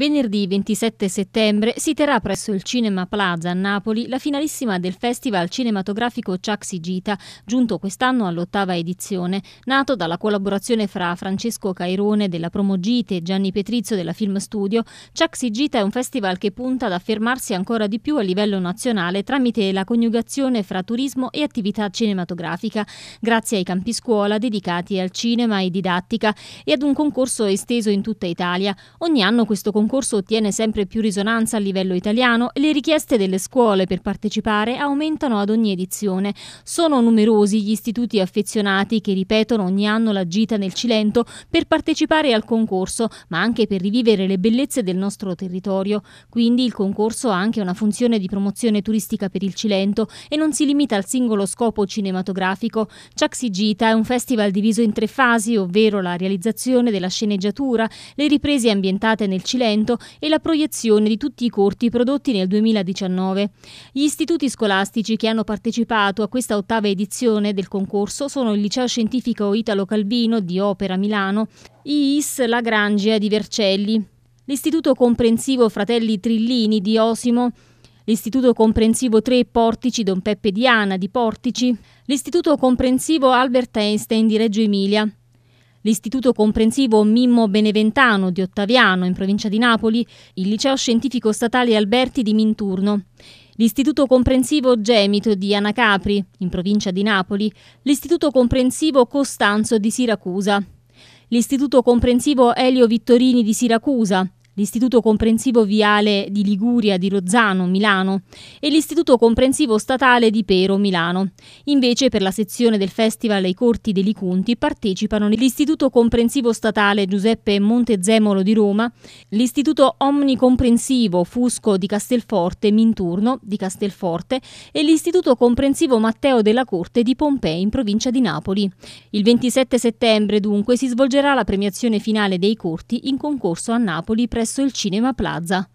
Venerdì 27 settembre si terrà presso il Cinema Plaza a Napoli la finalissima del Festival cinematografico Ciaxi Gita, giunto quest'anno all'ottava edizione, nato dalla collaborazione fra Francesco Cairone della Promogite e Gianni Petrizio della Film Studio. Ciaxi Gita è un festival che punta ad affermarsi ancora di più a livello nazionale tramite la coniugazione fra turismo e attività cinematografica, grazie ai campi scuola dedicati al cinema e didattica e ad un concorso esteso in tutta Italia. Ogni anno questo concorso concorso ottiene sempre più risonanza a livello italiano e le richieste delle scuole per partecipare aumentano ad ogni edizione. Sono numerosi gli istituti affezionati che ripetono ogni anno la gita nel Cilento per partecipare al concorso, ma anche per rivivere le bellezze del nostro territorio. Quindi il concorso ha anche una funzione di promozione turistica per il Cilento e non si limita al singolo scopo cinematografico. Ciaxi Gita è un festival diviso in tre fasi, ovvero la realizzazione della sceneggiatura, le riprese ambientate nel Cilento, evento e la proiezione di tutti i corti prodotti nel 2019. Gli istituti scolastici che hanno partecipato a questa ottava edizione del concorso sono il Liceo Scientifico Italo Calvino di Opera Milano, IIS Lagrangia di Vercelli, l'Istituto Comprensivo Fratelli Trillini di Osimo, l'Istituto Comprensivo 3 Portici Don Peppe Diana di Portici, l'Istituto Comprensivo Albert Einstein di Reggio Emilia, l'Istituto Comprensivo Mimmo Beneventano di Ottaviano, in provincia di Napoli, il Liceo Scientifico Statale Alberti di Minturno, l'Istituto Comprensivo Gemito di Anacapri, in provincia di Napoli, l'Istituto Comprensivo Costanzo di Siracusa, l'Istituto Comprensivo Elio Vittorini di Siracusa, l'Istituto Comprensivo Viale di Liguria di Rozzano, Milano, e l'Istituto Comprensivo Statale di Pero, Milano. Invece per la sezione del Festival ai Corti dei Licunti partecipano l'Istituto Comprensivo Statale Giuseppe Montezemolo di Roma, l'Istituto Omnicomprensivo Fusco di Castelforte, Minturno di Castelforte e l'Istituto Comprensivo Matteo della Corte di Pompei in provincia di Napoli. Il 27 settembre dunque si svolgerà la premiazione finale dei corti in concorso a Napoli presso presso il Cinema Plaza.